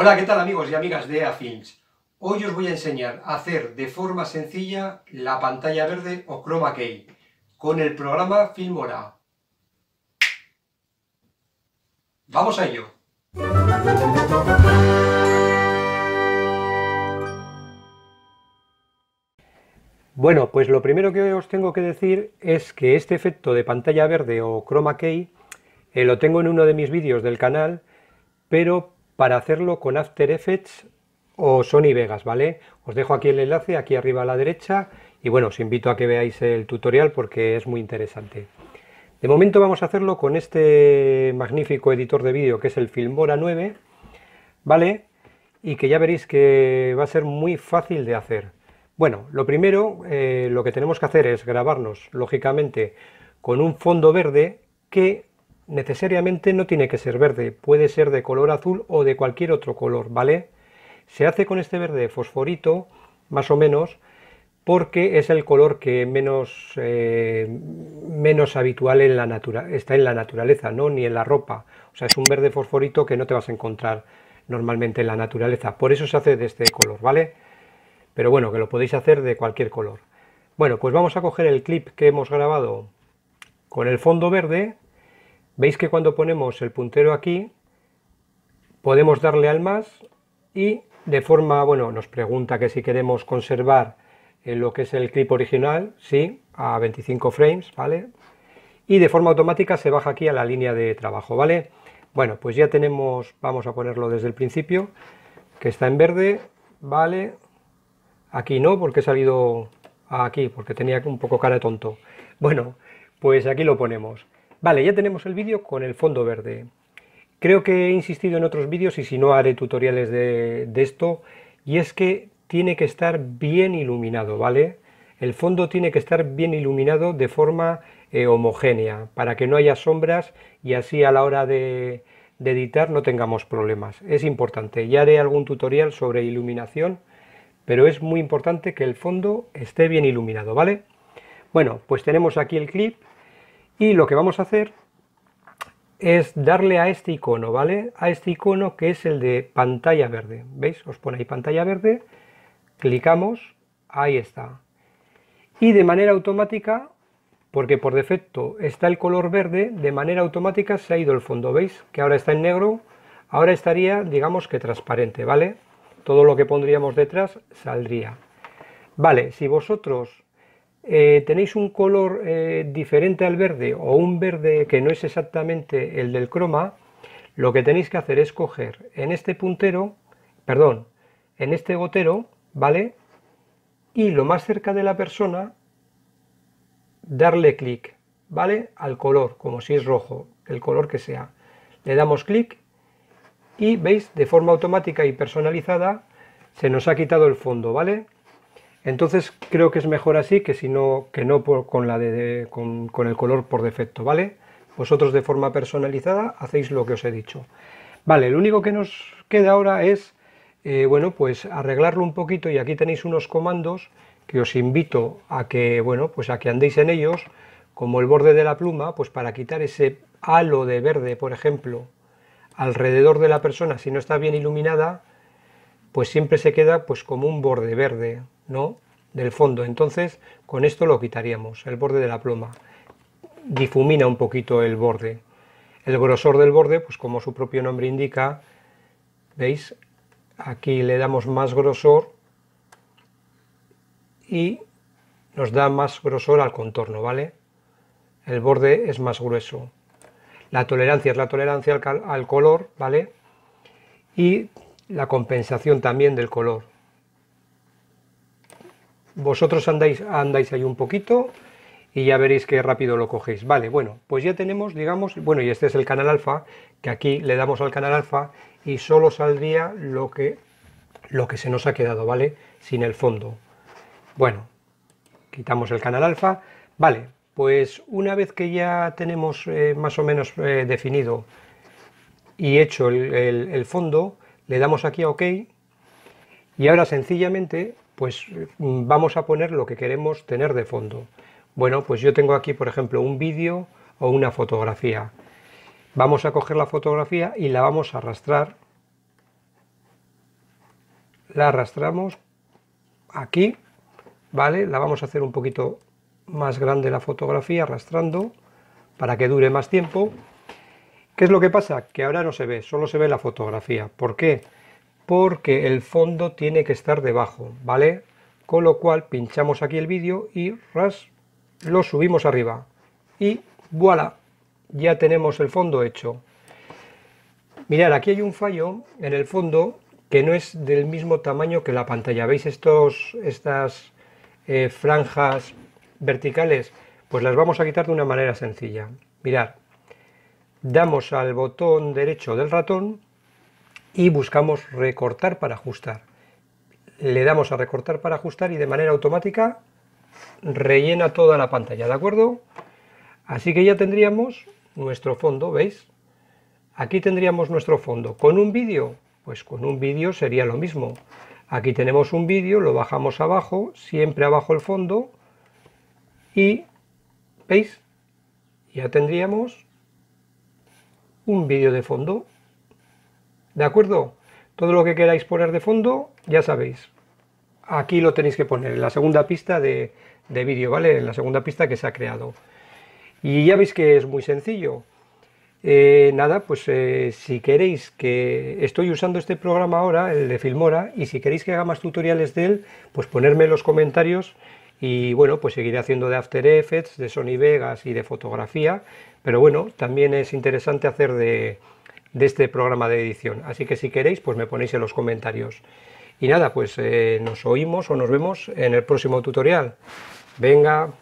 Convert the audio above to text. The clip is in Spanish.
Hola, ¿qué tal amigos y amigas de Films Hoy os voy a enseñar a hacer de forma sencilla la pantalla verde o chroma key con el programa Filmora. ¡Vamos a ello! Bueno, pues lo primero que os tengo que decir es que este efecto de pantalla verde o chroma key eh, lo tengo en uno de mis vídeos del canal, pero para hacerlo con After Effects o Sony Vegas, ¿vale? Os dejo aquí el enlace, aquí arriba a la derecha, y bueno, os invito a que veáis el tutorial porque es muy interesante. De momento vamos a hacerlo con este magnífico editor de vídeo que es el Filmora 9, ¿vale? Y que ya veréis que va a ser muy fácil de hacer. Bueno, lo primero, eh, lo que tenemos que hacer es grabarnos, lógicamente, con un fondo verde que necesariamente no tiene que ser verde, puede ser de color azul o de cualquier otro color, ¿vale? Se hace con este verde fosforito, más o menos, porque es el color que menos, eh, menos habitual en la natura está en la naturaleza, ¿no? ni en la ropa. O sea, es un verde fosforito que no te vas a encontrar normalmente en la naturaleza. Por eso se hace de este color, ¿vale? Pero bueno, que lo podéis hacer de cualquier color. Bueno, pues vamos a coger el clip que hemos grabado con el fondo verde Veis que cuando ponemos el puntero aquí, podemos darle al más y de forma, bueno, nos pregunta que si queremos conservar eh, lo que es el clip original, sí, a 25 frames, ¿vale? Y de forma automática se baja aquí a la línea de trabajo, ¿vale? Bueno, pues ya tenemos, vamos a ponerlo desde el principio, que está en verde, ¿vale? Aquí no, porque he salido aquí, porque tenía un poco cara tonto. Bueno, pues aquí lo ponemos. Vale, ya tenemos el vídeo con el fondo verde. Creo que he insistido en otros vídeos y si no haré tutoriales de, esto, y es que tiene que estar bien iluminado, ¿vale? El fondo tiene que estar bien iluminado de forma eh, homogénea, para que no haya sombras y así a la hora de, de editar no tengamos problemas. Es importante, ya haré algún tutorial sobre iluminación, pero es muy importante que el fondo esté bien iluminado, ¿vale? Bueno, pues tenemos aquí el clip y lo que vamos a hacer es darle a este icono, ¿vale? A este icono que es el de pantalla verde. ¿Veis? Os pone ahí pantalla verde, clicamos, ahí está. Y de manera automática, porque por defecto está el color verde, de manera automática se ha ido el fondo, ¿veis? Que ahora está en negro, ahora estaría, digamos que transparente, ¿vale? Todo lo que pondríamos detrás saldría. Vale, si vosotros eh, tenéis un color eh, diferente al verde o un verde que no es exactamente el del croma, lo que tenéis que hacer es coger en este puntero, perdón, en este gotero, ¿vale? Y lo más cerca de la persona, darle clic, ¿vale? Al color, como si es rojo, el color que sea. Le damos clic y veis, de forma automática y personalizada, se nos ha quitado el fondo, ¿vale? Entonces creo que es mejor así que si no, que no con, la con, el color por defecto, ¿vale? Vosotros de forma personalizada hacéis lo que os he dicho. Vale, lo único que nos queda ahora es, eh, bueno, pues arreglarlo un poquito y aquí tenéis unos comandos que os invito a que, bueno, pues a que andéis en ellos, como el borde de la pluma, pues para quitar ese halo de verde, por ejemplo, alrededor de la persona, si no está bien iluminada, pues siempre se queda pues como un borde verde, ¿no? del fondo. Entonces, con esto lo quitaríamos, el borde de la pluma. Difumina un poquito el borde. El grosor del borde, pues como su propio nombre indica, ¿veis? Aquí le damos más grosor y nos da más grosor al contorno, ¿vale? El borde es más grueso. La tolerancia es la tolerancia al, al color, ¿vale? Y la compensación también del color. Vosotros andáis, andáis ahí un poquito y ya veréis qué rápido lo cogéis. Vale, bueno, pues ya tenemos, digamos, bueno, y este es el canal alfa, que aquí le damos al canal alfa y solo saldría lo que, lo que se nos ha quedado, ¿vale? Sin el fondo. Bueno, quitamos el canal alfa. Vale, pues una vez que ya tenemos eh, más o menos eh, definido y hecho el, el fondo, le damos aquí a OK y ahora sencillamente pues mm, vamos a poner lo que queremos tener de fondo. Bueno, pues yo tengo aquí, por ejemplo, un vídeo o una fotografía. Vamos a coger la fotografía y la vamos a arrastrar. La arrastramos aquí, ¿vale? La vamos a hacer un poquito más grande la fotografía arrastrando para que dure más tiempo. ¿Qué es lo que pasa? Que ahora no se ve, solo se ve la fotografía. ¿Por qué? porque el fondo tiene que estar debajo, ¿vale? Con lo cual pinchamos aquí el vídeo y ras, lo subimos arriba. Y voilà, ya tenemos el fondo hecho. Mirad, aquí hay un fallo en el fondo que no es del mismo tamaño que la pantalla. ¿Veis estos, estas eh, franjas verticales? Pues las vamos a quitar de una manera sencilla. Mirad, damos al botón derecho del ratón y buscamos recortar para ajustar. Le damos a recortar para ajustar y de manera automática rellena toda la pantalla, ¿de acuerdo? Así que ya tendríamos nuestro fondo, ¿veis? Aquí tendríamos nuestro fondo. ¿Con un vídeo? Pues con un vídeo sería lo mismo. Aquí tenemos un vídeo, lo bajamos abajo, siempre abajo el fondo y, ¿veis? Ya tendríamos un vídeo de fondo ¿De acuerdo? Todo lo que queráis poner de fondo, ya sabéis. Aquí lo tenéis que poner, en la segunda pista de, de vídeo, ¿vale? En la segunda pista que se ha creado. Y ya veis que es muy sencillo. Eh, nada, pues eh, si queréis que estoy usando este programa ahora, el de Filmora, y si queréis que haga más tutoriales de él, pues ponerme en los comentarios y bueno, pues seguiré haciendo de After Effects, de Sony Vegas y de fotografía, pero bueno, también es interesante hacer de, de este programa de edición. Así que si queréis, pues me ponéis en los comentarios. Y nada, pues eh, nos oímos o nos vemos en el próximo tutorial. Venga.